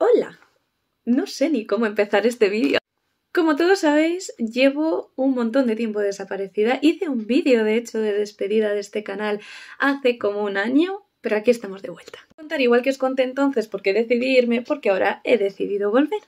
Hola, no sé ni cómo empezar este vídeo. Como todos sabéis, llevo un montón de tiempo desaparecida. Hice un vídeo, de hecho, de despedida de este canal hace como un año, pero aquí estamos de vuelta. Contar igual que os conté entonces qué decidí irme, porque ahora he decidido volver.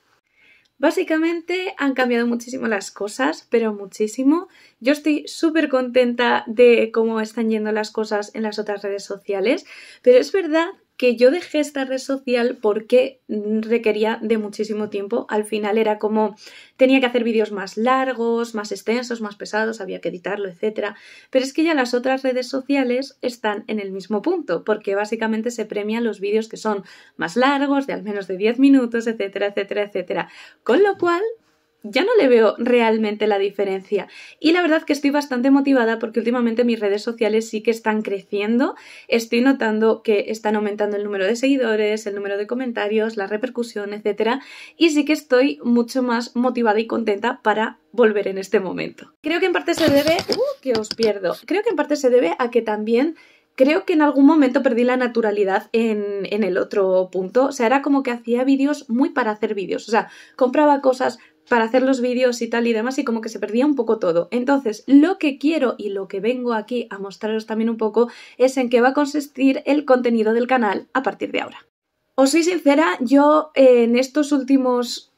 Básicamente han cambiado muchísimo las cosas, pero muchísimo. Yo estoy súper contenta de cómo están yendo las cosas en las otras redes sociales, pero es verdad que yo dejé esta red social porque requería de muchísimo tiempo. Al final era como tenía que hacer vídeos más largos, más extensos, más pesados, había que editarlo, etc. Pero es que ya las otras redes sociales están en el mismo punto, porque básicamente se premian los vídeos que son más largos, de al menos de 10 minutos, etcétera, etcétera, etcétera. Con lo cual ya no le veo realmente la diferencia. Y la verdad que estoy bastante motivada porque últimamente mis redes sociales sí que están creciendo. Estoy notando que están aumentando el número de seguidores, el número de comentarios, la repercusión, etc. Y sí que estoy mucho más motivada y contenta para volver en este momento. Creo que en parte se debe... ¡Uh! Que os pierdo. Creo que en parte se debe a que también creo que en algún momento perdí la naturalidad en, en, el otro punto. O sea, era como que hacía vídeos muy para hacer vídeos. O sea, compraba cosas para hacer los vídeos y tal y demás y como que se perdía un poco todo. Entonces, lo que quiero y lo que vengo aquí a mostraros también un poco es en qué va a consistir el contenido del canal a partir de ahora. Os soy sincera, yo eh, en estos últimos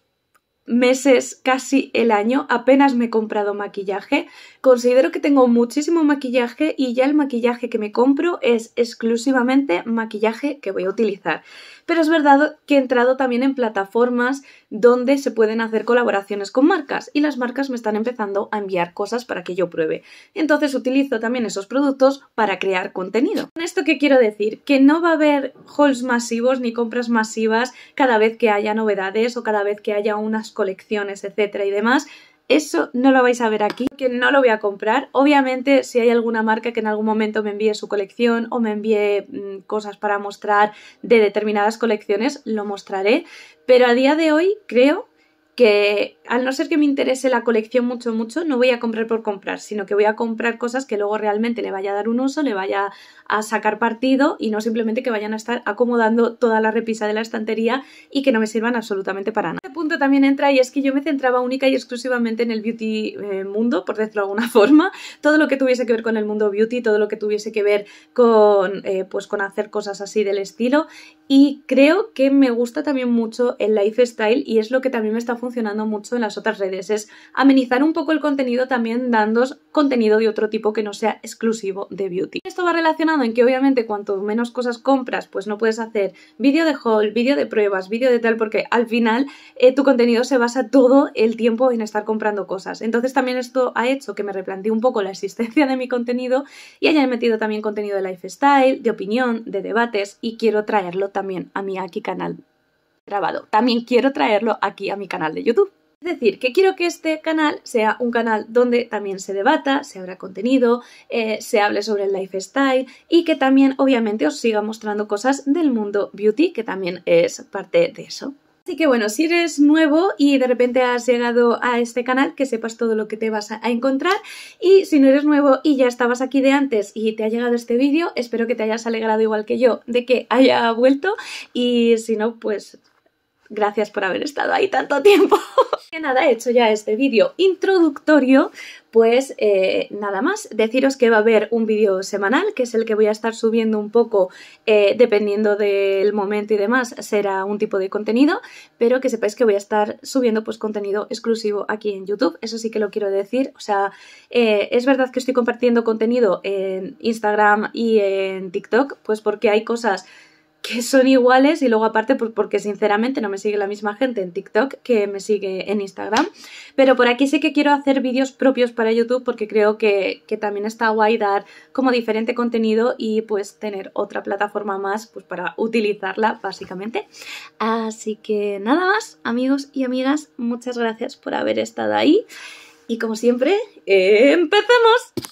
meses, casi el año, apenas me he comprado maquillaje. Considero que tengo muchísimo maquillaje y ya el maquillaje que me compro es exclusivamente maquillaje que voy a utilizar. Pero es verdad que he entrado también en plataformas donde se pueden hacer colaboraciones con marcas y las marcas me están empezando a enviar cosas para que yo pruebe. Entonces utilizo también esos productos para crear contenido. Con esto que quiero decir, que no va a haber hauls masivos ni compras masivas cada vez que haya novedades o cada vez que haya unas colecciones, etcétera y demás. Eso no lo vais a ver aquí, que no lo voy a comprar. Obviamente, si hay alguna marca que en algún momento me envíe su colección o me envíe mm, cosas para mostrar de determinadas colecciones, lo mostraré. Pero a día de hoy creo que al no ser que me interese la colección mucho, mucho, no voy a comprar por comprar, sino que voy a comprar cosas que luego realmente le vaya a dar un uso, le vaya a sacar partido y no simplemente que vayan a estar acomodando toda la repisa de la estantería y que no me sirvan absolutamente para nada. Este punto también entra y es que yo me centraba única y exclusivamente en el beauty eh, mundo, por decirlo de alguna forma, todo lo que tuviese que ver con el mundo beauty, todo lo que tuviese que ver con, eh, pues con hacer cosas así del estilo y creo que me gusta también mucho el lifestyle y es lo que también me está funcionando mucho en las otras redes, es amenizar un poco el contenido también dando contenido de otro tipo que no sea exclusivo de beauty. Esto va relacionado en que obviamente cuanto menos cosas compras, pues no puedes hacer vídeo de haul, vídeo de pruebas, vídeo de tal, porque al final eh, tu contenido se basa todo el tiempo en estar comprando cosas. Entonces también esto ha hecho que me replanteé un poco la existencia de mi contenido y haya metido también contenido de lifestyle, de opinión, de debates y quiero traerlo también también a mi aquí canal grabado. También quiero traerlo aquí a mi canal de YouTube. Es decir, que quiero que este canal sea un canal donde también se debata, se abra contenido, eh, se hable sobre el lifestyle y que también obviamente os siga mostrando cosas del mundo beauty, que también es parte de eso. Así que bueno, si eres nuevo y de repente has llegado a este canal, que sepas todo lo que te vas a encontrar. Y si no eres nuevo y ya estabas aquí de antes y te ha llegado este vídeo, espero que te hayas alegrado igual que yo de que haya vuelto. Y si no, pues Gracias por haber estado ahí tanto tiempo. que nada, hecho ya este vídeo introductorio, pues eh, nada más. Deciros que va a haber un vídeo semanal, que es el que voy a estar subiendo un poco, eh, dependiendo del momento y demás, será un tipo de contenido, pero que sepáis que voy a estar subiendo pues contenido exclusivo aquí en YouTube, eso sí que lo quiero decir. O sea, eh, es verdad que estoy compartiendo contenido en Instagram y en TikTok, pues porque hay cosas que son iguales y luego aparte pues porque sinceramente no me sigue la misma gente en TikTok que me sigue en Instagram, pero por aquí sí que quiero hacer vídeos propios para YouTube porque creo que, que, también está guay dar como diferente contenido y pues tener otra plataforma más pues para utilizarla básicamente. Así que nada más amigos y amigas, muchas gracias por haber estado ahí y como siempre, eh, ¡empecemos!